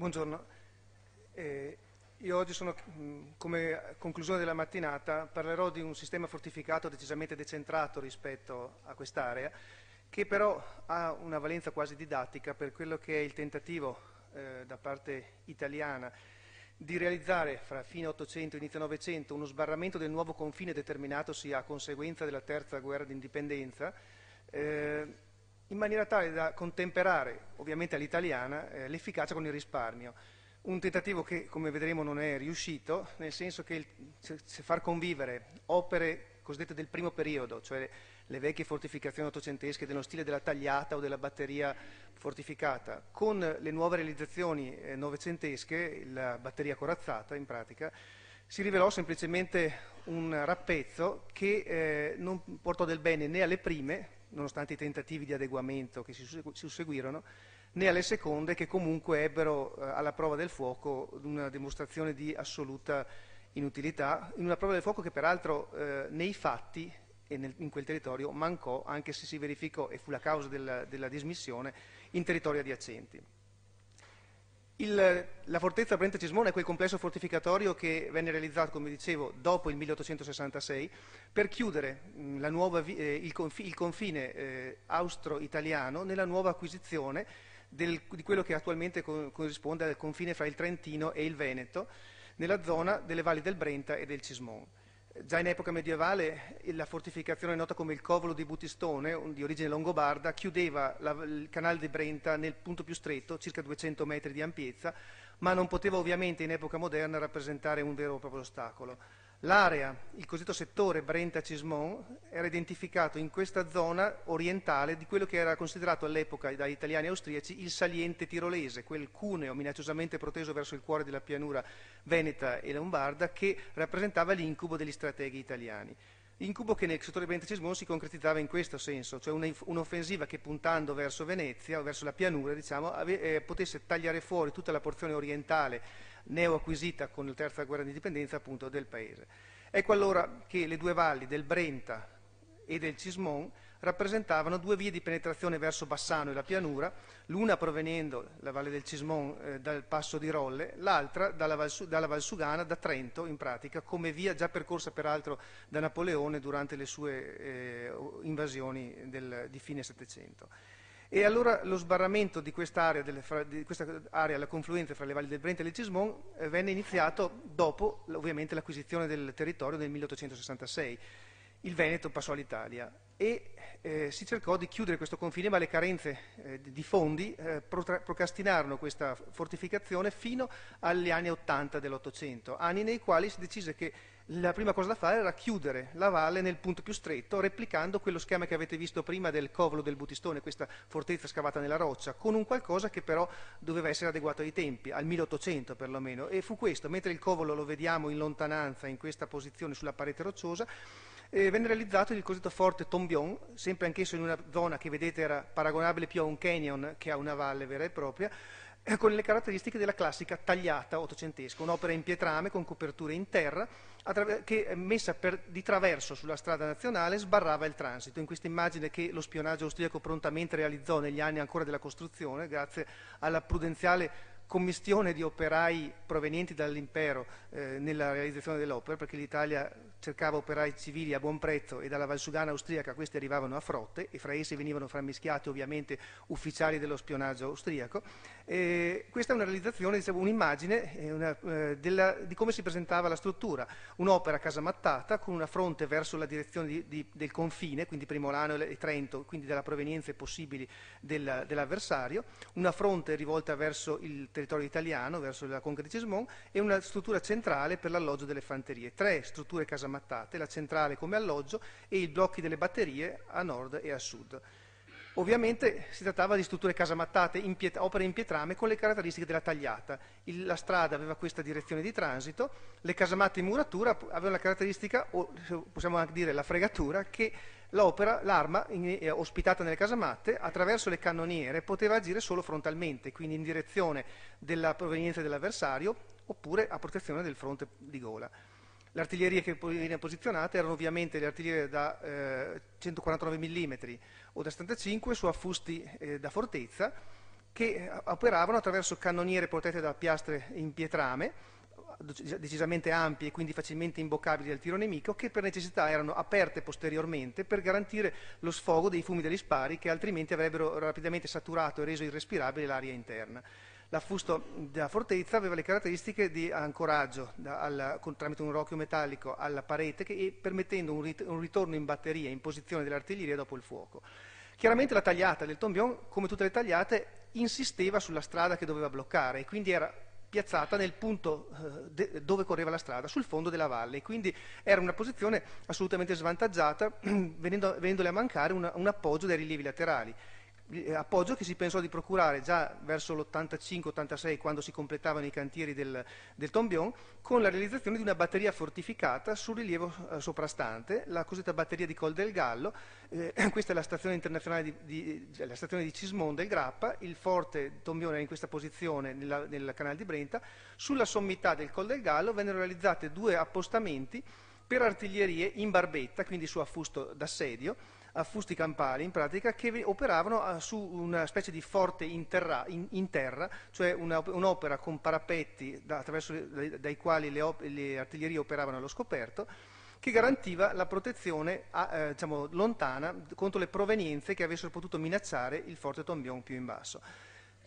Buongiorno. Eh, io oggi, sono, come conclusione della mattinata, parlerò di un sistema fortificato decisamente decentrato rispetto a quest'area, che però ha una valenza quasi didattica per quello che è il tentativo eh, da parte italiana di realizzare fra fine 800 e inizio 900 uno sbarramento del nuovo confine determinatosi a conseguenza della terza guerra d'indipendenza, eh, in maniera tale da contemperare, ovviamente all'italiana, eh, l'efficacia con il risparmio. Un tentativo che, come vedremo, non è riuscito, nel senso che il, se, se far convivere opere cosiddette del primo periodo, cioè le vecchie fortificazioni ottocentesche dello stile della tagliata o della batteria fortificata, con le nuove realizzazioni eh, novecentesche, la batteria corazzata in pratica, si rivelò semplicemente un rappezzo che eh, non portò del bene né alle prime, nonostante i tentativi di adeguamento che si susseguirono, né alle seconde che comunque ebbero eh, alla prova del fuoco una dimostrazione di assoluta inutilità, in una prova del fuoco che peraltro eh, nei fatti e nel, in quel territorio mancò, anche se si verificò e fu la causa della, della dismissione, in territori adiacenti. Il, la fortezza Brenta Cismone è quel complesso fortificatorio che venne realizzato, come dicevo, dopo il 1866 per chiudere mm, nuova, eh, il, confi, il, confine eh, austro-italiano nella nuova acquisizione del, di quello che attualmente co corrisponde al confine fra il Trentino e il Veneto, nella zona delle valli del Brenta e del Cismone. Già in epoca medievale la fortificazione nota come il Covolo di Butistone, di origine longobarda, chiudeva la, il canale di Brenta nel punto più stretto, circa 200 metri di ampiezza, ma non poteva ovviamente in epoca moderna rappresentare un vero e proprio ostacolo. L'area, il cosiddetto settore Brenta-Cismon, era identificato in questa zona orientale di quello che era considerato all'epoca dagli italiani e austriaci il saliente tirolese, quel cuneo minacciosamente proteso verso il cuore della pianura veneta e lombarda che rappresentava l'incubo degli strateghi italiani. Incubo che nel settore Brenta-Cismon si concretizzava in questo senso, cioè un'offensiva che puntando verso Venezia, o verso la pianura, diciamo, eh, potesse tagliare fuori tutta la porzione orientale neoacquisita con la terza guerra di indipendenza appunto del paese. Ecco allora che le due valli del Brenta e del Cismon rappresentavano due vie di penetrazione verso Bassano e la pianura, l'una provenendo, la valle del Cismon, eh, dal passo di Rolle, l'altra dalla, Valsu- dalla Valsugana, da Trento in pratica, come via già percorsa peraltro da Napoleone durante le sue eh, invasioni del, di fine Settecento. E allora lo sbarramento di quest'area, di questa area, la confluenza fra le valli del Brenta e del Cismon, eh, venne iniziato dopo ovviamente l'acquisizione del territorio nel 1866. Il Veneto passò all'Italia e eh, si cercò di chiudere questo confine, ma le carenze eh, di fondi eh, procrastinarono questa fortificazione fino agli anni 80 dell'Ottocento, anni nei quali si decise che la prima cosa da fare era chiudere la valle nel punto più stretto, replicando quello schema che avete visto prima del covolo del Butistone, questa fortezza scavata nella roccia, con un qualcosa che però doveva essere adeguato ai tempi, al 1800 perlomeno. E fu questo, mentre il covolo lo vediamo in lontananza, in questa posizione sulla parete rocciosa, eh, venne realizzato il cosiddetto forte Tombion, sempre anch'esso in una zona che vedete era paragonabile più a un canyon che a una valle vera e propria, eh, con le caratteristiche della classica tagliata ottocentesca, un'opera in pietrame con coperture in terra, che messa per, di traverso sulla strada nazionale sbarrava il transito. In questa immagine che lo spionaggio austriaco prontamente realizzò negli anni ancora della costruzione, grazie alla prudenziale commistione di operai provenienti dall'impero eh, nella realizzazione dell'opera, perché l'Italia cercava operai civili a buon prezzo e dalla Valsugana austriaca questi arrivavano a frotte e fra essi venivano frammischiati ovviamente ufficiali dello spionaggio austriaco. Eh, questa è una realizzazione, dicevo, un'immagine eh, eh, di come si presentava la struttura, un'opera casamattata con una fronte verso la direzione di, di, del confine, quindi Primolano e Trento, quindi della provenienza possibile del, dell'avversario, una fronte rivolta verso il territorio italiano, verso la Conca di Cismon, e una struttura centrale per l'alloggio delle fanterie. Tre strutture casamattate, la centrale come alloggio e i blocchi delle batterie a nord e a sud. Ovviamente si trattava di strutture casamattate, in pietra, opere in pietrame con le caratteristiche della tagliata. Il, la strada aveva questa direzione di transito, le casamatte in muratura avevano la caratteristica, o possiamo anche dire la fregatura, che l'opera, l'arma in, eh, ospitata nelle casamatte, attraverso le cannoniere poteva agire solo frontalmente, quindi in direzione della provenienza dell'avversario oppure a protezione del fronte di gola. L'artiglieria che viene posizionata erano ovviamente le artiglierie da eh, 149 mm o da 75 su affusti eh, da fortezza che eh, operavano attraverso cannoniere protette da piastre in pietrame decisamente ampie e quindi facilmente imboccabili al tiro nemico, che per necessità erano aperte posteriormente per garantire lo sfogo dei fumi degli spari che altrimenti avrebbero rapidamente saturato e reso irrespirabile l'aria interna. L'affusto della fortezza aveva le caratteristiche di ancoraggio da, alla, con, tramite un rocchio metallico alla parete che, e permettendo un, rit, un ritorno in batteria, in posizione dell'artiglieria dopo il fuoco. Chiaramente la tagliata del Tombion, come tutte le tagliate, insisteva sulla strada che doveva bloccare e quindi era piazzata nel punto eh, dove correva la strada, sul fondo della valle, quindi era una posizione assolutamente svantaggiata, venendo, venendole a mancare una, un appoggio dei rilievi laterali. Eh, appoggio che si pensò di procurare già verso l'85-86 quando si completavano i cantieri del, del Tombion con la realizzazione di una batteria fortificata sul rilievo eh, soprastante, la cosiddetta batteria di Col del Gallo, eh, questa è la stazione internazionale di, di, cioè, la stazione di Cismonda, del Grappa, il forte Tombion era in questa posizione nella, nel canale di Brenta, sulla sommità del Col del Gallo vennero realizzate due appostamenti per artiglierie in barbetta, quindi su affusto d'assedio, affusti campali in pratica che operavano ah, su una specie di forte in terra, in, in terra cioè un'opera con parapetti da, dai, dai, quali le, le, artiglierie operavano allo scoperto che garantiva la protezione a, ah, eh, diciamo, lontana contro le provenienze che avessero potuto minacciare il forte Tombion più in basso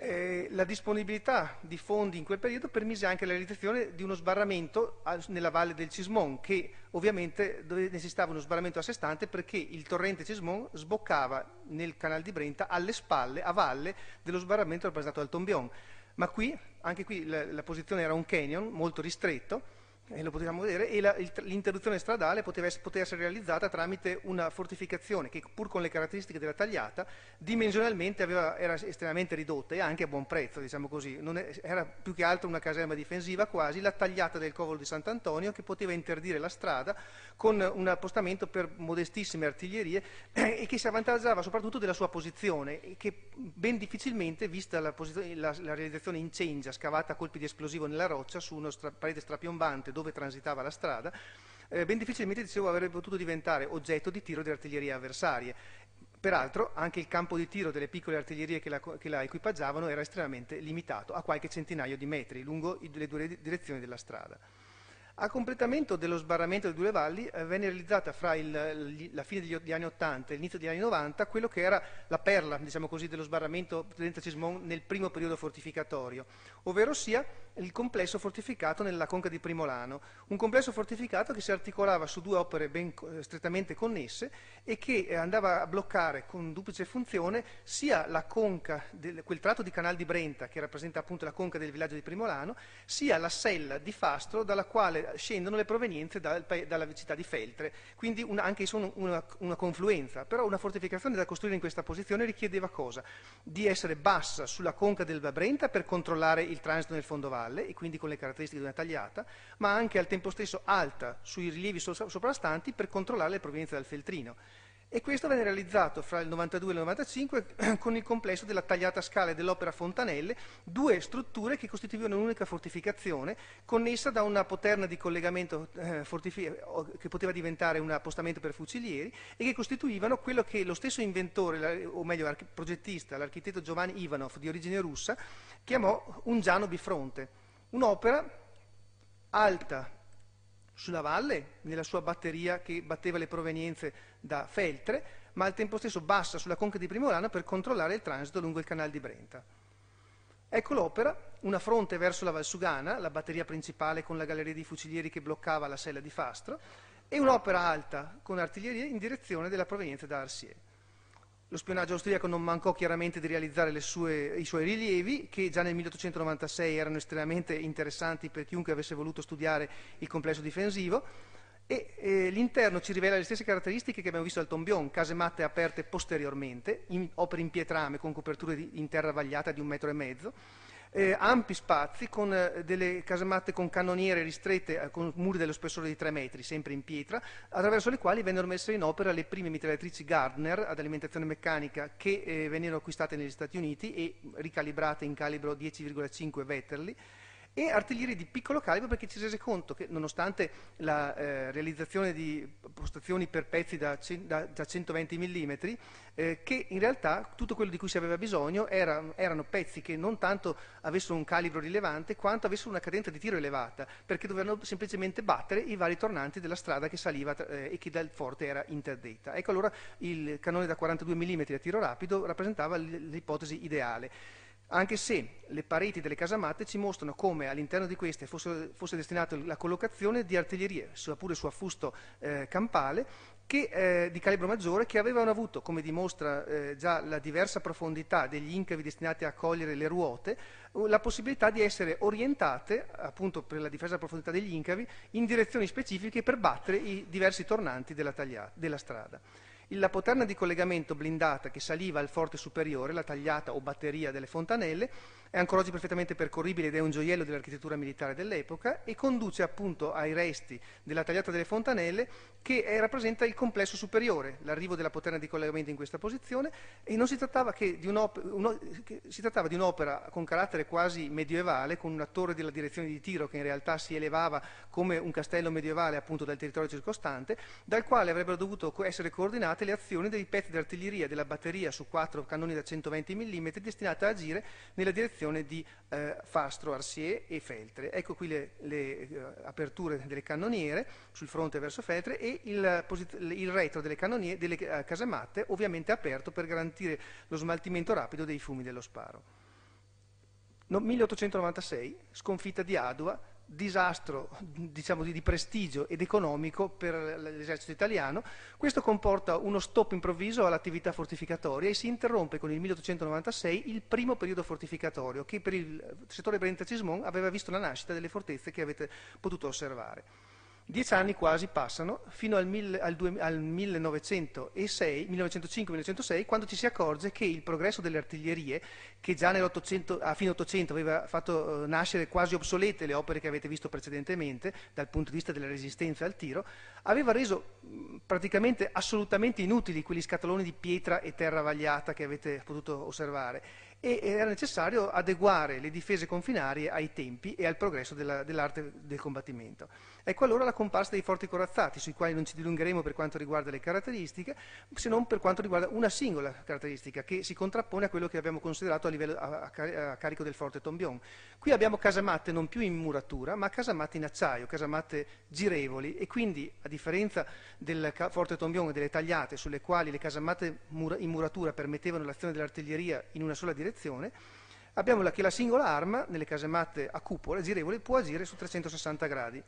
eh, la disponibilità di fondi in quel periodo permise anche la realizzazione di uno sbarramento nella valle del Cismon, che ovviamente necessitava uno sbarramento a sé stante perché il torrente Cismon sboccava nel canal di Brenta alle spalle, a valle, dello sbarramento rappresentato dal Tombion. Ma qui, anche qui, la, la posizione era un canyon molto ristretto, e lo potevamo vedere, e l'interruzione stradale poteva essere, poteva essere, realizzata tramite una fortificazione che pur con le caratteristiche della tagliata dimensionalmente aveva, era estremamente ridotta e anche a buon prezzo, diciamo così, è, era più che altro una caserma difensiva quasi, la tagliata del covolo di Sant'Antonio che poteva interdire la strada con un appostamento per modestissime artiglierie e che si avvantaggiava soprattutto della sua posizione, che ben difficilmente, vista la, la, la realizzazione incendia scavata a colpi di esplosivo nella roccia su una stra, parete strapiombante, dove transitava la strada, eh, ben difficilmente, dicevo, avrebbe potuto diventare oggetto di tiro delle artiglierie avversarie. Peraltro anche il campo di tiro delle piccole artiglierie che la, che la equipaggiavano era estremamente limitato, a qualche centinaio di metri lungo le due direzioni della strada. A completamento dello sbarramento delle due valli eh, venne realizzata fra il, la fine degli, anni 80 e l'inizio degli anni 90 quello che era la perla diciamo così, dello sbarramento del Cismon nel primo periodo fortificatorio, ovvero sia il complesso fortificato nella conca di Primolano, un complesso fortificato che si articolava su due opere ben eh, strettamente connesse e che eh, andava a bloccare con duplice funzione sia la conca, del, quel tratto di Canal di Brenta che rappresenta appunto la conca del villaggio di Primolano, sia la sella di Fastro dalla quale scendono le provenienze dal, dalla città di Feltre, quindi un, anche sono una, una, confluenza, però una fortificazione da costruire in questa posizione richiedeva cosa? Di essere bassa sulla conca del Brenta per controllare il transito nel fondovalle e quindi con le caratteristiche di una tagliata, ma anche al tempo stesso alta sui rilievi soprastanti per controllare le provenienze dal Feltrino e questo venne realizzato fra il 92 e il 95 con il complesso della tagliata scala dell'opera Fontanelle, due strutture che costituivano un'unica fortificazione connessa da una poterna di collegamento eh, che poteva diventare un appostamento per fucilieri e che costituivano quello che lo stesso inventore, o meglio progettista, l'architetto Giovanni Ivanov di origine russa, chiamò un Giano bifronte, un'opera alta sulla valle, nella sua batteria che batteva le provenienze da Feltre, ma al tempo stesso bassa sulla conca di Primolano per controllare il transito lungo il canale di Brenta. Ecco l'opera, una fronte verso la Valsugana, la batteria principale con la galleria di fucilieri che bloccava la sella di Fastro, e un'opera alta con artiglieria in direzione della provenienza da Arsier. Lo spionaggio austriaco non mancò chiaramente di realizzare sue, i suoi rilievi, che già nel 1896 erano estremamente interessanti per chiunque avesse voluto studiare il complesso difensivo, e eh, l'interno ci rivela le stesse caratteristiche che abbiamo visto al Tombion, case matte aperte posteriormente, in, opere in pietrame con coperture di, in terra vagliata di un metro e mezzo, eh, ampi spazi con eh, delle matte con cannoniere ristrette eh, con muri dello spessore di 3 metri, sempre in pietra, attraverso le quali vennero messe in opera le prime mitragliatrici Gardner ad alimentazione meccanica che eh, vennero acquistate negli Stati Uniti e ricalibrate in calibro 10,5 Vetterli e artiglieri di piccolo calibro perché ci si rese conto che nonostante la eh, realizzazione di postazioni per pezzi da, da, da 120 mm, eh, che in realtà tutto quello di cui si aveva bisogno era, erano pezzi che non tanto avessero un calibro rilevante quanto avessero una cadenza di tiro elevata, perché dovevano semplicemente battere i vari tornanti della strada che saliva eh, e che dal forte era interdetta. Ecco allora il cannone da 42 mm a tiro rapido rappresentava l'ipotesi ideale anche se le pareti delle casamatte ci mostrano come all'interno di queste fosse, fosse destinata la collocazione di artiglierie, sia pure su affusto eh, campale, che, eh, di calibro maggiore che avevano avuto, come dimostra eh, già la diversa profondità degli incavi destinati a cogliere le ruote, la possibilità di essere orientate, appunto per la difesa della profondità degli incavi, in direzioni specifiche per battere i diversi tornanti della, della strada la poterna di collegamento blindata che saliva al forte superiore, la tagliata o batteria delle fontanelle, è ancora oggi perfettamente percorribile ed è un gioiello dell'architettura militare dell'epoca e conduce appunto ai resti della tagliata delle fontanelle che è, eh, rappresenta il complesso superiore, l'arrivo della poterna di collegamento in questa posizione e non si trattava che di un'opera con carattere quasi medievale, con una torre della direzione di tiro che in realtà si elevava come un castello medievale appunto dal territorio circostante, dal quale avrebbero dovuto essere coordinate le azioni dei pezzi d'artiglieria della batteria su quattro cannoni da 120 mm destinate a agire nella direzione questione di eh, Fastro, Arsier e Feltre. Ecco qui le, le eh, aperture delle cannoniere sul fronte verso Feltre e il, il retro delle, delle uh, casematte ovviamente aperto per garantire lo smaltimento rapido dei fumi dello sparo. No, 1896, sconfitta di Adua, disastro diciamo, di prestigio ed economico per l'esercito italiano, questo comporta uno stop improvviso all'attività fortificatoria e si interrompe con il 1896 il primo periodo fortificatorio che per il settore Brenta-Cismon aveva visto la nascita delle fortezze che avete potuto osservare. Dieci anni quasi passano fino al, mille, al, due, al 1905-1906 quando ci si accorge che il progresso delle artiglierie, che già a fine 800 aveva fatto eh, nascere quasi obsolete le opere che avete visto precedentemente dal punto di vista della resistenza al tiro, aveva reso mm, praticamente assolutamente inutili quegli scatoloni di pietra e terra vagliata che avete potuto osservare e era necessario adeguare le difese confinarie ai tempi e al progresso della, dell'arte del combattimento. Ecco allora la comparsa dei forti corazzati, sui quali non ci dilungheremo per quanto riguarda le caratteristiche, se non per quanto riguarda una singola caratteristica che si contrappone a quello che abbiamo considerato a, livello, a, a, a carico del forte Tombion. Qui abbiamo casamatte non più in muratura, ma casamatte in acciaio, casamatte girevoli e quindi, a differenza del forte Tombion e delle tagliate sulle quali le casamatte mura, in muratura permettevano l'azione dell'artiglieria in una sola direzione, direzione, abbiamo la, che la singola arma, nelle casematte a cupola, girevole, può agire su 360 gradi.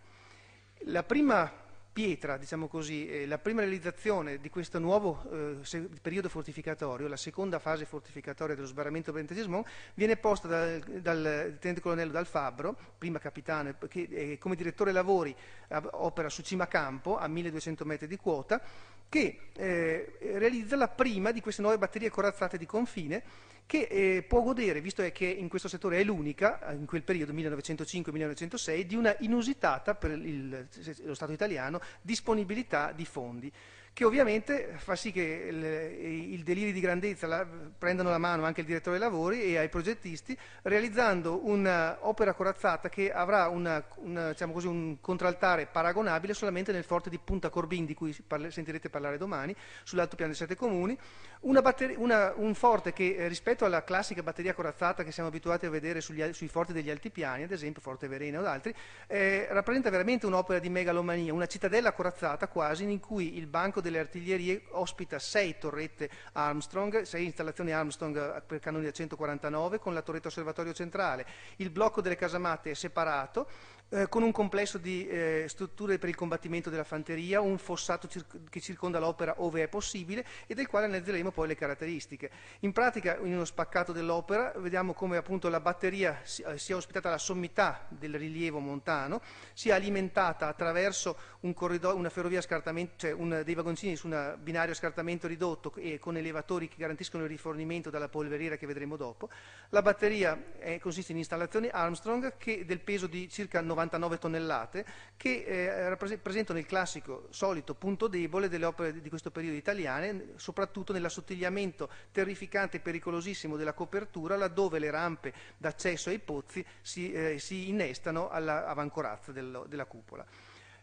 La prima pietra, diciamo così, eh, la prima realizzazione di questo nuovo eh, periodo fortificatorio, la seconda fase fortificatoria dello sbarramento per Brentagesmont, viene posta dal, dal tenente colonnello Dal Fabbro, prima capitano, che eh, come direttore lavori eh, opera su Cima Campo a 1200 metri di quota, che eh, realizza la prima di queste nuove batterie corazzate di confine che eh, può godere, visto che in questo settore è l'unica, eh, in quel periodo 1905-1906, di una inusitata per il, lo Stato italiano disponibilità di fondi che ovviamente fa sì che il, il delirio di grandezza la, prendano la mano anche il direttore dei lavori e ai progettisti, realizzando un'opera corazzata che avrà una, una, diciamo così, un contraltare paragonabile solamente nel forte di Punta Corbin, di cui parla, sentirete parlare domani, sull'alto piano dei Sette Comuni, batteri, un forte che eh, rispetto alla classica batteria corazzata che siamo abituati a vedere sugli, sui forti degli altipiani, ad esempio Forte Verena o altri, eh, rappresenta veramente un'opera di megalomania, una cittadella corazzata quasi in cui il banco delle artiglierie ospita 6 torrette Armstrong, 6 installazioni Armstrong eh, per cannoni da 149 con la torretta osservatorio centrale. Il blocco delle casamatte è separato eh, con un complesso di eh, strutture per il combattimento della fanteria, un fossato cir che circonda l'opera ove è possibile e del quale analizzeremo poi le caratteristiche. In pratica, in uno spaccato dell'opera, vediamo come appunto la batteria eh, sia, ospitata alla sommità del rilievo montano, sia alimentata attraverso un una ferrovia a scartamento, cioè un, dei vagoncini su un binario a scartamento ridotto e con elevatori che garantiscono il rifornimento dalla polveriera che vedremo dopo. La batteria eh, consiste in installazioni Armstrong che del peso di circa 90 99 tonnellate, che eh, presentano il classico solito punto debole delle opere di questo periodo italiane, soprattutto nell'assottigliamento terrificante e pericolosissimo della copertura, laddove le rampe d'accesso ai pozzi si, eh, si innestano all'avancorazza della cupola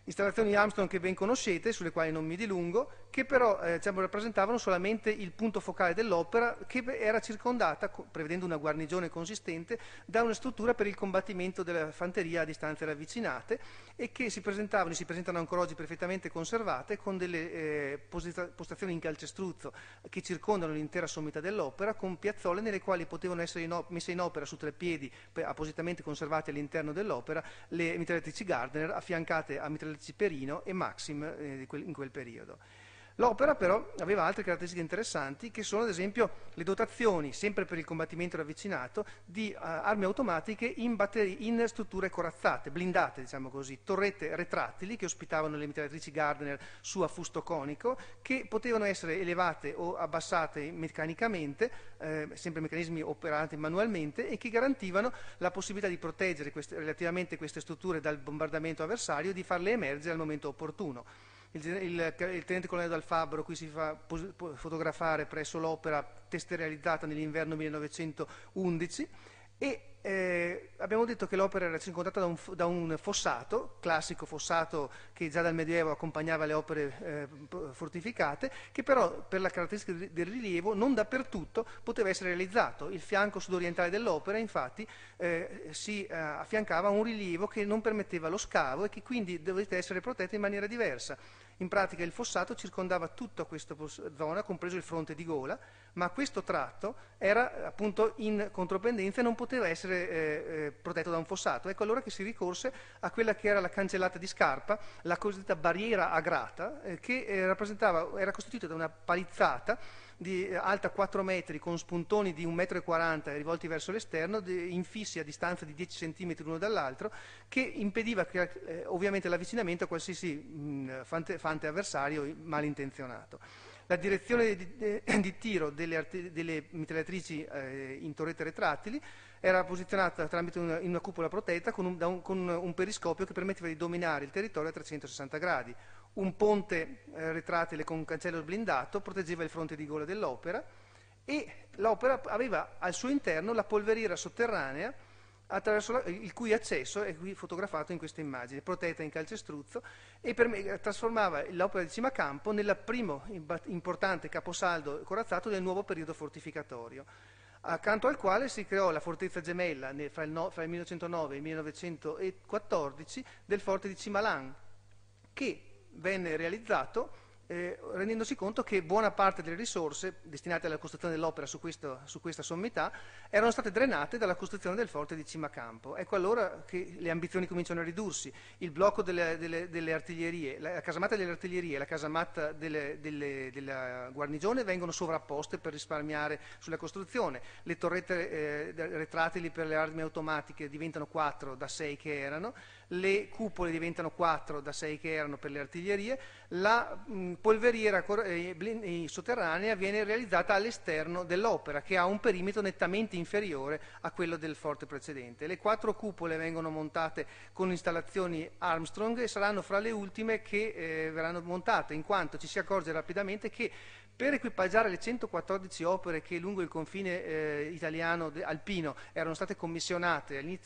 installazioni Armstrong che ben conoscete, sulle quali non mi dilungo, che però eh, diciamo, rappresentavano solamente il punto focale dell'opera che era circondata, prevedendo una guarnigione consistente, da una struttura per il combattimento della fanteria a distanze ravvicinate e che si presentavano e si presentano ancora oggi perfettamente conservate con delle eh, postazioni in calcestruzzo che circondano l'intera sommità dell'opera con piazzole nelle quali potevano essere in messe in opera su tre piedi appositamente conservate all'interno dell'opera le mitragliatrici Gardner affiancate a mitragliatrici Ciperino e Maxim eh, in quel periodo. L'opera però aveva altre caratteristiche interessanti che sono ad esempio le dotazioni, sempre per il combattimento ravvicinato, di uh, armi automatiche in, batteri, in, strutture corazzate, blindate diciamo così, torrette retrattili che ospitavano le mitragliatrici Gardner su affusto conico che potevano essere elevate o abbassate meccanicamente, eh, sempre meccanismi operati manualmente e che garantivano la possibilità di proteggere queste, relativamente queste strutture dal bombardamento avversario e di farle emergere al momento opportuno il, il, il tenente colonnello Dal Fabbro qui si fa fotografare presso l'opera testerializzata nell'inverno 1911 e eh, abbiamo detto che l'opera era circondata da un, da un, fossato, classico fossato che già dal Medioevo accompagnava le opere eh, fortificate, che però per la caratteristica del rilievo non dappertutto poteva essere realizzato. Il fianco sudorientale dell'opera infatti eh, si eh, affiancava a un rilievo che non permetteva lo scavo e che quindi dovette essere protetto in maniera diversa. In pratica il fossato circondava tutta questa zona, compreso il fronte di gola, ma questo tratto era appunto in contropendenza e non poteva essere eh, eh, protetto da un fossato. Ecco allora che si ricorse a quella che era la cancellata di scarpa, la cosiddetta barriera a grata, eh, che eh, era costituita da una palizzata di eh, alta 4 metri con spuntoni di 1,40 m rivolti verso l'esterno, infissi a distanza di 10 cm l'uno dall'altro, che impediva eh, ovviamente l'avvicinamento a qualsiasi mh, mm, fante, fante avversario malintenzionato. La direzione di, di tiro delle, delle mitragliatrici eh, in torrette retrattili era posizionata tramite una, in una cupola protetta con un, un, con un, periscopio che permetteva di dominare il territorio a 360 gradi. Un ponte eh, retrattile con cancello blindato proteggeva il fronte di gola dell'opera e l'opera aveva al suo interno la polveriera sotterranea la, il cui accesso è qui fotografato in questa immagine, protetta in calcestruzzo, e me, eh, trasformava l'opera di Cimacampo nel primo importante caposaldo corazzato del nuovo periodo fortificatorio, accanto al quale si creò la fortezza gemella nel, fra, il no, fra il 1909 e il 1914 del forte di Cimalan, che venne realizzato eh, rendendosi conto che buona parte delle risorse destinate alla costruzione dell'opera su, su, questa sommità erano state drenate dalla costruzione del forte di Cimacampo. Ecco allora che le ambizioni cominciano a ridursi, il blocco delle, delle, delle artiglierie, la, casamatta delle artiglierie e la casamatta delle, della guarnigione vengono sovrapposte per risparmiare sulla costruzione, le torrette eh, retratili per le armi automatiche diventano 4 da 6 che erano, le cupole diventano 4 da 6 che erano per le artiglierie, la mh, mm, polveriera eh, sotterranea viene realizzata all'esterno dell'opera che ha un perimetro nettamente inferiore a quello del forte precedente. Le quattro cupole vengono montate con installazioni Armstrong e saranno fra le ultime che eh, verranno montate in quanto ci si accorge rapidamente che per equipaggiare le 114 opere che lungo il confine eh, italiano alpino erano state commissionate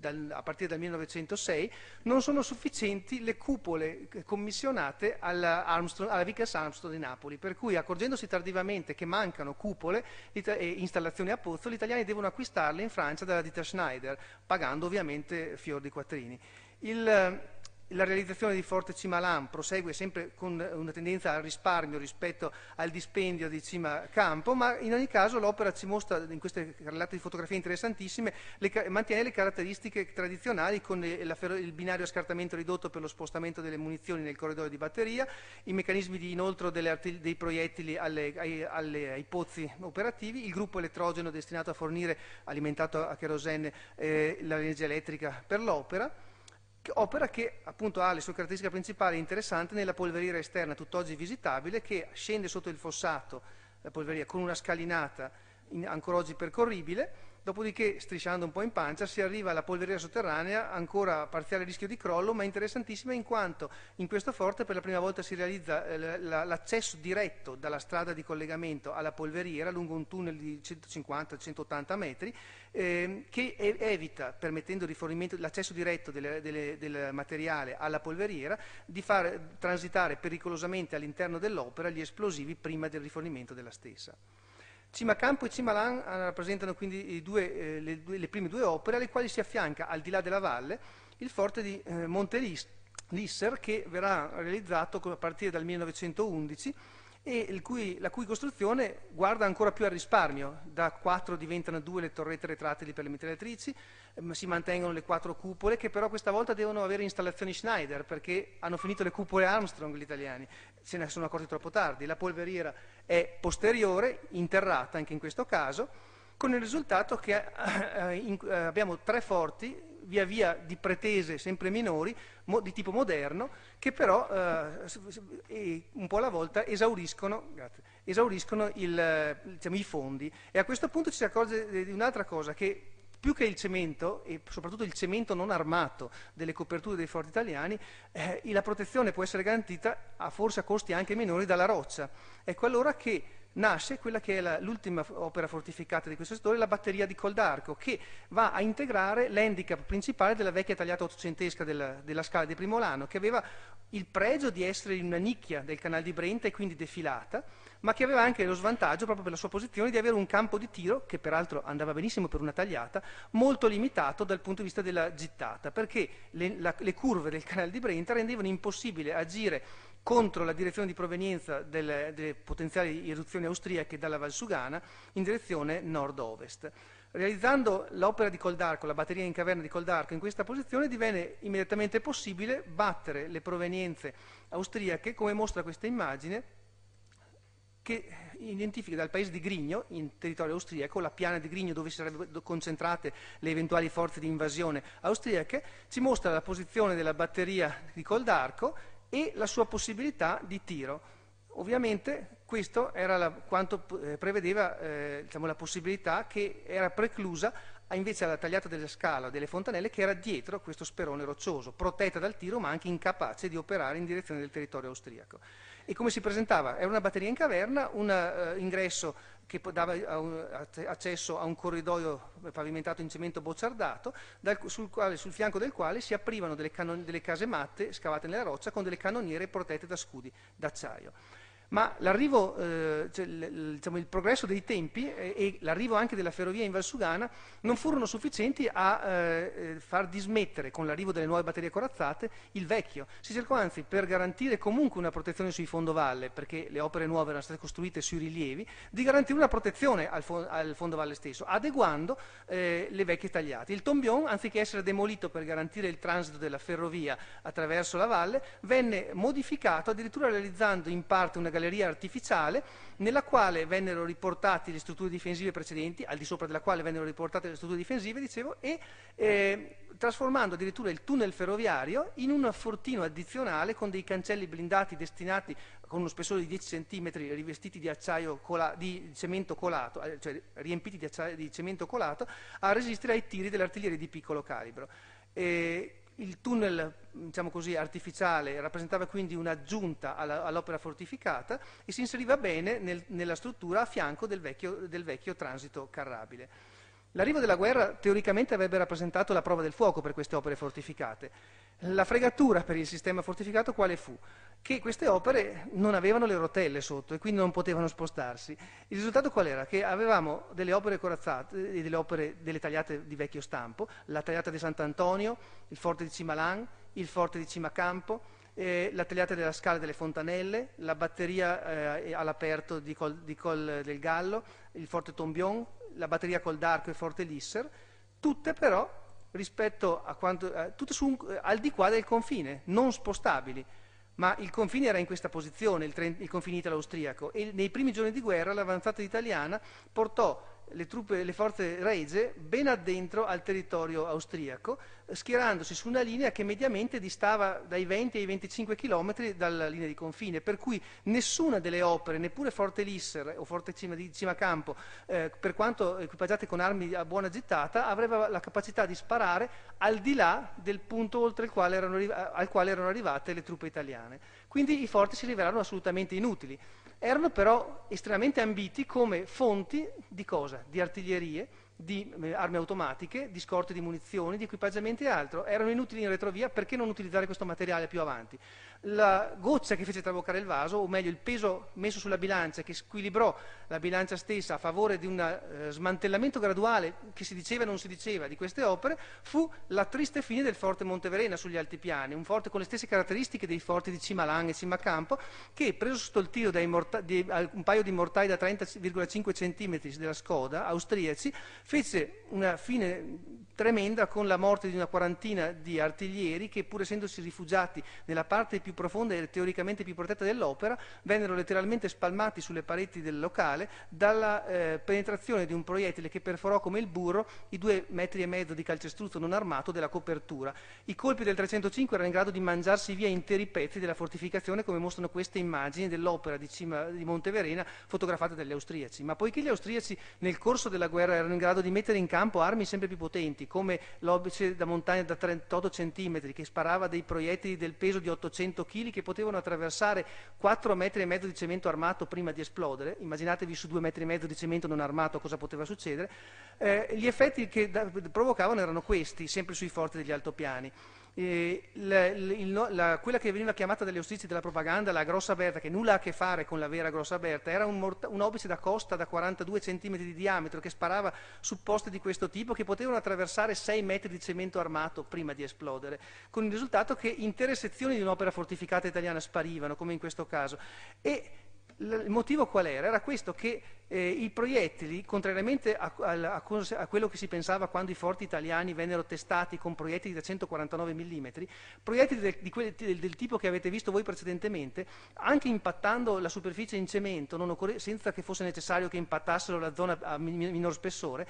dal, a partire dal 1906, non sono sufficienti le cupole eh, commissionate alla, Armstrong, alla Vickers Armstrong di Napoli, per cui accorgendosi tardivamente che mancano cupole e installazioni a pozzo, gli italiani devono acquistarle in Francia dalla ditta Schneider, pagando ovviamente fior di quattrini. Il, la realizzazione di Forte Cimalan prosegue sempre con una tendenza al risparmio rispetto al dispendio di Cima Campo, ma in ogni caso l'opera ci mostra, in queste carrellate di fotografie interessantissime, le, mantiene le caratteristiche tradizionali con il, il binario a scartamento ridotto per lo spostamento delle munizioni nel corridoio di batteria, i meccanismi di inoltro dei proiettili alle, ai, alle, ai, pozzi operativi, il gruppo elettrogeno destinato a fornire, alimentato a cherosene, eh, l'energia elettrica per l'opera opera che appunto ha le sue caratteristiche principali interessanti nella polveriera esterna tutt'oggi visitabile che scende sotto il fossato, la polveriera, con una scalinata in, ancora oggi percorribile dopodiché strisciando un po' in pancia si arriva alla polveria sotterranea, ancora a parziale rischio di crollo, ma interessantissima in quanto in questo forte per la prima volta si realizza eh, l'accesso diretto dalla strada di collegamento alla polveriera lungo un tunnel di 150-180 metri ehm, che evita, permettendo l'accesso diretto delle, delle, del materiale alla polveriera, di far transitare pericolosamente all'interno dell'opera gli esplosivi prima del rifornimento della stessa. Cimacampo e Cimalan ah, rappresentano quindi due, eh, le, due, le, prime due opere alle quali si affianca, al di là della valle, il forte di eh, Monte Lisser che verrà realizzato a partire dal 1911 e cui, la cui costruzione guarda ancora più al risparmio. Da quattro diventano due le torrette retratili per le mitragliatrici, ehm, si mantengono le quattro cupole che però questa volta devono avere installazioni Schneider perché hanno finito le cupole Armstrong gli italiani, se ne sono accorti troppo tardi. La polveriera è posteriore, interrata anche in questo caso, con il risultato che eh, eh, eh, abbiamo tre forti via via di pretese sempre minori, mo, di tipo moderno, che però eh, un po' alla volta esauriscono, grazie, esauriscono il, diciamo, i fondi. E a questo punto ci si accorge di un'altra cosa, che più che il cemento, e soprattutto il cemento non armato delle coperture dei forti italiani, eh, la protezione può essere garantita a forse a costi anche minori dalla roccia. Ecco allora che nasce quella che è l'ultima opera fortificata di questo settore, la batteria di Col d'Arco, che va a integrare l'handicap principale della vecchia tagliata ottocentesca della, della scala di primo lano, che aveva il pregio di essere in una nicchia del canale di Brenta e quindi defilata, ma che aveva anche lo svantaggio, proprio per la sua posizione, di avere un campo di tiro, che peraltro andava benissimo per una tagliata, molto limitato dal punto di vista della gittata, perché le, la, le curve del canale di Brenta rendevano impossibile agire contro la direzione di provenienza delle, delle potenziali eruzioni austriache dalla Valsugana in direzione nord-ovest. Realizzando l'opera di Coldarco, la batteria in caverna di Coldarco in questa posizione, divenne immediatamente possibile battere le provenienze austriache, come mostra questa immagine, che identifica dal paese di Grigno, in territorio austriaco, la piana di Grigno dove si sarebbero concentrate le eventuali forze di invasione austriache, ci mostra la posizione della batteria di Coldarco e la sua possibilità di tiro. Ovviamente questo era la, quanto eh, prevedeva eh, diciamo, la possibilità che era preclusa invece alla tagliata della scala delle fontanelle che era dietro questo sperone roccioso, protetta dal tiro ma anche incapace di operare in direzione del territorio austriaco. E come si presentava? Era una batteria in caverna, un uh, ingresso che dava eh, accesso a un corridoio pavimentato in cemento bocciardato, dal, sul, quale, sul, fianco del quale si aprivano delle, delle case matte scavate nella roccia con delle cannoniere protette da scudi d'acciaio ma l'arrivo, eh, cioè, il diciamo, progresso dei tempi eh, e l'arrivo anche della ferrovia in Valsugana non furono sufficienti a eh, eh, far dismettere con l'arrivo delle nuove batterie corazzate il vecchio. Si cercò anzi per garantire comunque una protezione sui fondovalle, perché le opere nuove erano state costruite sui rilievi, di garantire una protezione al, fo- al fondovalle stesso, adeguando eh, le vecchie tagliate. Il Tombion, anziché essere demolito per garantire il transito della ferrovia attraverso la valle, venne modificato addirittura realizzando in parte una galleria artificiale nella quale vennero riportate le strutture difensive precedenti, al di sopra della quale vennero riportate le strutture difensive, dicevo, e eh, trasformando addirittura il tunnel ferroviario in un fortino addizionale con dei cancelli blindati destinati con uno spessore di 10 cm rivestiti di, cola, di cemento colato, eh, cioè riempiti di, acciaio, di cemento colato, a resistere ai tiri dell'artiglieria di piccolo calibro. E eh, il tunnel diciamo così, artificiale rappresentava quindi un'aggiunta all'opera fortificata e si inseriva bene nel, nella struttura a fianco del vecchio, del vecchio transito carrabile. L'arrivo della guerra teoricamente avrebbe rappresentato la prova del fuoco per queste opere fortificate. La fregatura per il sistema fortificato quale fu? Che queste opere non avevano le rotelle sotto e quindi non potevano spostarsi. Il risultato qual era? Che avevamo delle opere corazzate e eh, delle opere, delle tagliate di vecchio stampo, la tagliata di Sant'Antonio, il forte di Cimalan, il forte di Cimacampo, eh, la tagliata della scala delle Fontanelle, la batteria eh, all'aperto di Col, di Col del Gallo, il forte Tombion, la batteria col Dark e Forte Lisser, tutte però rispetto a quanto, eh, tutte un, eh, al di qua del confine, non spostabili. Ma il confine era in questa posizione, il, il confine italo-austriaco, e nei primi giorni di guerra l'avanzata italiana portò le, truppe, le forze regie ben addentro al territorio austriaco, schierandosi su una linea che mediamente distava dai 20 ai 25 km dalla linea di confine, per cui nessuna delle opere, neppure Forte Lisser o Forte Cima, di Cimacampo, eh, per quanto equipaggiate con armi a buona gittata, avrebbe la capacità di sparare al di là del punto quale erano, al quale erano arrivate le truppe italiane. Quindi i forti si rivelarono assolutamente inutili erano però estremamente ambiti come fonti di cosa? Di artiglierie, di eh, armi automatiche, di scorte di munizioni, di equipaggiamenti e altro. Erano inutili in retrovia, perché non utilizzare questo materiale più avanti? la goccia che fece traboccare il vaso, o meglio il peso messo sulla bilancia che squilibrò la bilancia stessa a favore di un eh, smantellamento graduale che si diceva e non si diceva di queste opere, fu la triste fine del forte Monteverena sugli altipiani, un forte con le stesse caratteristiche dei forti di Cimalan e Cimacampo, che preso sotto il tiro da un paio di mortai da 30,5 cm della Skoda, austriaci, fece una fine tremenda con la morte di una quarantina di artiglieri che pur essendosi rifugiati nella parte più profonda e teoricamente più protetta dell'opera, vennero letteralmente spalmati sulle pareti del locale dalla eh, penetrazione di un proiettile che perforò come il burro i due metri e mezzo di calcestruzzo non armato della copertura. I colpi del 305 erano in grado di mangiarsi via interi pezzi della fortificazione come mostrano queste immagini dell'opera di, Cima, di Monteverena fotografate dagli austriaci. Ma poiché gli austriaci nel corso della guerra erano in grado di mettere in campo armi sempre più potenti, come l'obice da montagna da 38 cm che sparava dei proiettili del peso di 800 kg che potevano attraversare 4 metri e mezzo di cemento armato prima di esplodere, immaginatevi su 2 metri e mezzo di cemento non armato cosa poteva succedere, eh, gli effetti che da, provocavano erano questi, sempre sui forti degli altopiani eh, la, il, la, quella che veniva chiamata dalle ostizie della propaganda la grossa berta, che nulla ha a che fare con la vera grossa berta, era un, un obice da costa da 42 cm di diametro che sparava su posti di questo tipo che potevano attraversare 6 metri di cemento armato prima di esplodere, con il risultato che intere sezioni di un'opera fortificata italiana sparivano, come in questo caso. E il motivo qual era? Era questo che eh, i proiettili, contrariamente a, a, a, a, quello che si pensava quando i forti italiani vennero testati con proiettili da 149 mm, proiettili del, di quelli, del, del tipo che avete visto voi precedentemente, anche impattando la superficie in cemento, occorre, senza che fosse necessario che impattassero la zona a minor spessore,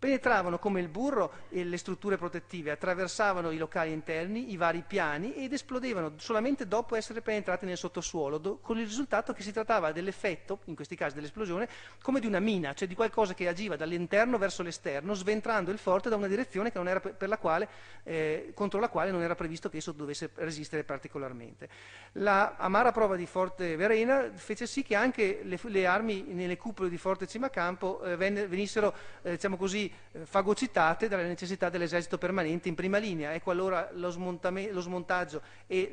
Penetravano come il burro le strutture protettive, attraversavano i locali interni, i vari piani ed esplodevano solamente dopo essere penetrati nel sottosuolo, do, con il risultato che si trattava dell'effetto, in questi casi dell'esplosione, come di una mina, cioè di qualcosa che agiva dall'interno verso l'esterno, sventrando il forte da una direzione la quale, eh, contro la quale non era previsto che esso dovesse resistere particolarmente. La amara prova di Forte Verena fece sì che anche le, le armi nelle cupole di Forte Cimacampo eh, venne, venissero, eh, diciamo così, eh, fagocitate dalle necessità dell'esercito permanente in prima linea. Ecco allora lo, lo smontaggio e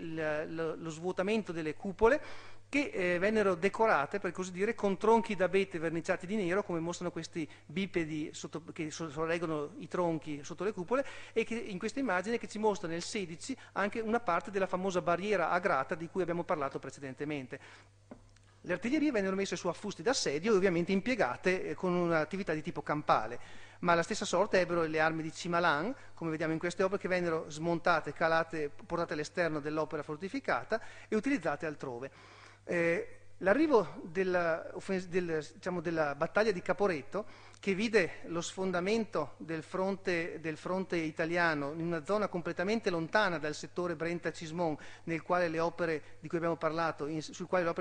lo, lo svuotamento delle cupole che eh, vennero decorate, per così dire, con tronchi d'abete verniciati di nero, come mostrano questi bipedi sotto, che sorreggono i tronchi sotto le cupole, e che in questa immagine che ci mostra nel 16 anche una parte della famosa barriera a grata di cui abbiamo parlato precedentemente. Le artiglierie vennero messe su affusti d'assedio e ovviamente impiegate eh, con un'attività di tipo campale ma la stessa sorte ebbero le armi di Cimalan, come vediamo in queste opere, che vennero smontate, calate, portate all'esterno dell'opera fortificata e utilizzate altrove. Eh, l'arrivo della, della, diciamo, della battaglia di Caporetto che vide lo sfondamento del fronte, del fronte, italiano in una zona completamente lontana dal settore Brenta-Cismon, sul quale le opere di cui abbiamo parlato, in, abbiamo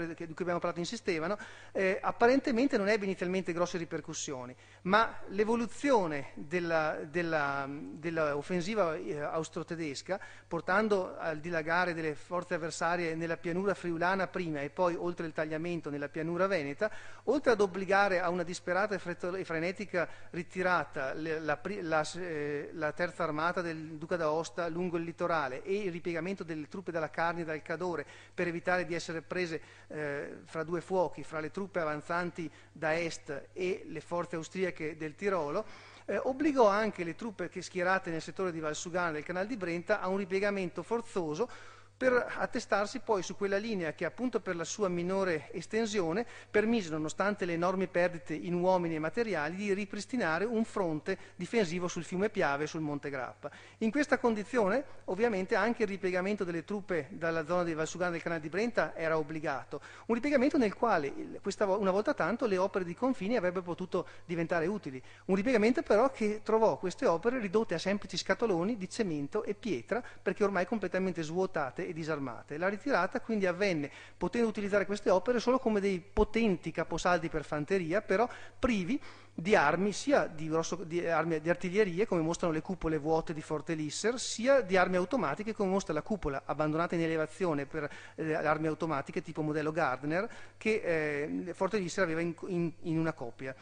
parlato insistevano, eh, apparentemente non ebbe inizialmente grosse ripercussioni, ma l'evoluzione dell'offensiva eh, austro-tedesca, portando al dilagare delle forze avversarie nella pianura friulana prima e poi oltre il tagliamento nella pianura veneta, oltre ad obbligare a una disperata e frenetica frenetica ritirata la, la, eh, la, terza armata del Duca d'Aosta lungo il litorale e il ripiegamento delle truppe dalla Carnia e dal Cadore per evitare di essere prese eh, fra due fuochi, fra le truppe avanzanti da est e le forze austriache del Tirolo, eh, obbligò anche le truppe schierate nel settore di Valsugana del canale di Brenta a un ripiegamento forzoso per attestarsi poi su quella linea che appunto per la sua minore estensione permise, nonostante le enormi perdite in uomini e materiali, di ripristinare un fronte difensivo sul fiume Piave e sul Monte Grappa. In questa condizione ovviamente anche il ripiegamento delle truppe dalla zona di Valsugana del canale di Brenta era obbligato, un ripiegamento nel quale questa, una volta tanto le opere di confini avrebbero potuto diventare utili, un ripiegamento però che trovò queste opere ridotte a semplici scatoloni di cemento e pietra perché ormai completamente svuotate e disarmate. La ritirata quindi avvenne potendo utilizzare queste opere solo come dei potenti caposaldi per fanteria, però privi di armi, sia di, grosso, di, armi, di artiglierie, come mostrano le cupole vuote di Forte Lisser, sia di armi automatiche, come mostra la cupola abbandonata in elevazione per eh, armi automatiche tipo modello Gardner, che eh, Forte Lisser aveva in, in, in una copia.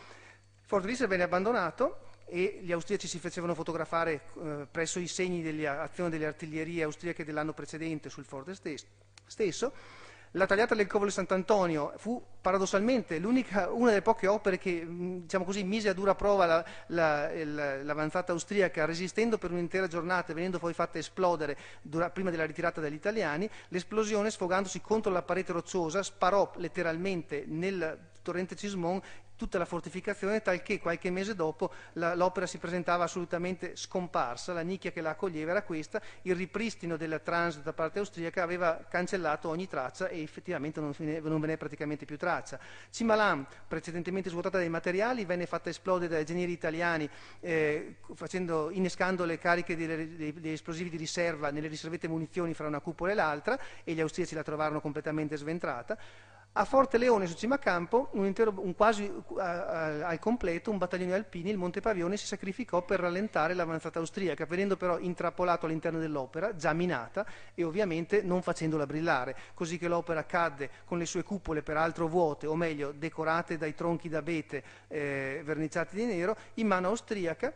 Forte Lisser venne abbandonato e gli austriaci si facevano fotografare eh, presso i segni dell'azione delle artiglierie austriache dell'anno precedente sul forte stesso. La tagliata del Covolo di Sant'Antonio fu paradossalmente una delle poche opere che mm, diciamo così, mise a dura prova la, la, la, l'avanzata austriaca, resistendo per un'intera giornata e venendo poi fatta esplodere dura, prima della ritirata dagli italiani. L'esplosione, sfogandosi contro la parete rocciosa, sparò letteralmente nel torrente Cismon tutta la fortificazione, talché qualche mese dopo l'opera si presentava assolutamente scomparsa, la nicchia che la accoglieva era questa, il ripristino della trans da parte austriaca aveva cancellato ogni traccia e effettivamente non, non ve ne è praticamente più traccia. Cimalam, precedentemente svuotata dai materiali, venne fatta esplodere dai ingegneri italiani eh, facendo, innescando le cariche delle, dei, degli esplosivi di riserva nelle riservete munizioni fra una cupola e l'altra e gli austriaci la trovarono completamente sventrata. A Forte Leone su Cimacampo, un intero, un quasi al completo, un battaglione alpini, il Monte Pavione, si sacrificò per rallentare l'avanzata austriaca, venendo però intrappolato all'interno dell'opera, già minata, e ovviamente non facendola brillare, così che l'opera cadde con le sue cupole peraltro vuote, o meglio decorate dai tronchi d'abete eh, verniciati di nero, in mano austriaca,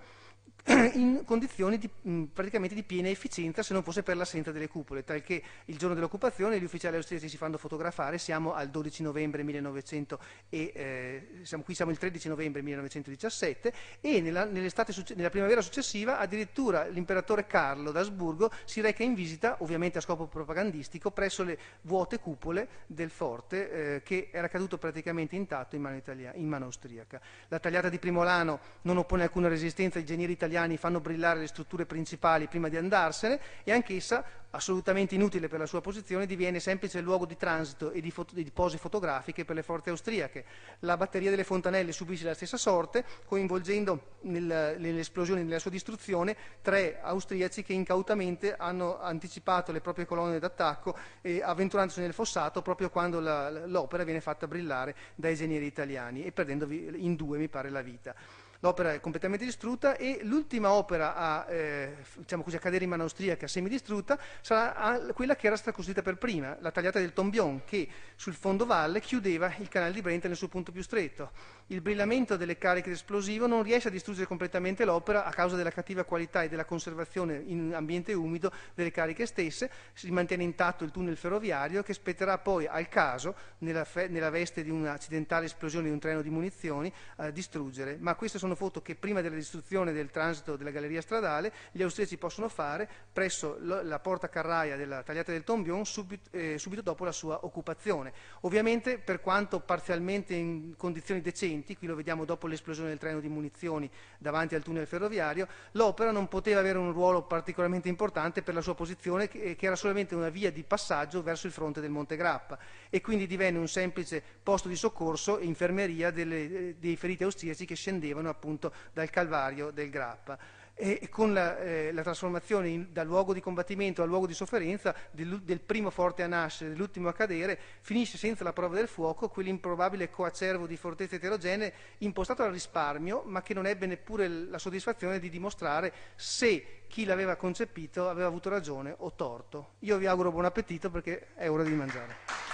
in condizioni di, praticamente di piena efficienza se non fosse per l'assenza delle cupole, talché il giorno dell'occupazione gli ufficiali austriaci si fanno fotografare, siamo al 12 novembre 1900 e, eh, siamo, qui siamo il 13 novembre 1917 e nella, nella primavera successiva addirittura l'imperatore Carlo d'Asburgo si reca in visita, ovviamente a scopo propagandistico, presso le vuote cupole del forte eh, che era caduto praticamente intatto in mano, in mano austriaca. La tagliata di Primolano non oppone alcuna resistenza ai genieri italiani italiani fanno brillare le strutture principali prima di andarsene e anch'essa, assolutamente inutile per la sua posizione, diviene semplice luogo di transito e di, foto, di pose fotografiche per le forze austriache. La batteria delle fontanelle subisce la stessa sorte, coinvolgendo nel, nell'esplosione e nella sua distruzione tre austriaci che incautamente hanno anticipato le proprie colonne d'attacco eh, avventurandosi nel fossato proprio quando la, l'opera viene fatta brillare dai ingegneri italiani e perdendovi in due, mi pare, la vita l'opera è completamente distrutta e l'ultima opera a, eh, diciamo così, a cadere in mano austriaca semidistrutta sarà quella che era stata costruita per prima, la tagliata del Tombion, che sul fondovalle chiudeva il canale di Brenta nel suo punto più stretto. Il brillamento delle cariche di esplosivo non riesce a distruggere completamente l'opera a causa della cattiva qualità e della conservazione in ambiente umido delle cariche stesse, si mantiene intatto il tunnel ferroviario che spetterà poi al caso, nella, nella veste di un'accidentale esplosione di un treno di munizioni, eh, distruggere. Ma queste sono sono foto che prima della distruzione del transito della galleria stradale gli austriaci possono fare presso la porta carraia della tagliata del Tombion subito, eh, subito dopo la sua occupazione. Ovviamente per quanto parzialmente in condizioni decenti, qui lo vediamo dopo l'esplosione del treno di munizioni davanti al tunnel ferroviario, l'opera non poteva avere un ruolo particolarmente importante per la sua posizione che, che era solamente una via di passaggio verso il fronte del Monte Grappa e quindi divenne un semplice posto di soccorso e infermeria delle, eh, dei feriti austriaci che scendevano a appunto dal Calvario del Grappa e con la, eh, la trasformazione in, da luogo di combattimento a luogo di sofferenza, del, del, primo forte a nascere, dell'ultimo a cadere, finisce senza la prova del fuoco quell'improbabile coacervo di fortezze eterogenee impostato al risparmio, ma che non ebbe neppure la soddisfazione di dimostrare se chi l'aveva concepito aveva avuto ragione o torto. Io vi auguro buon appetito perché è ora di mangiare.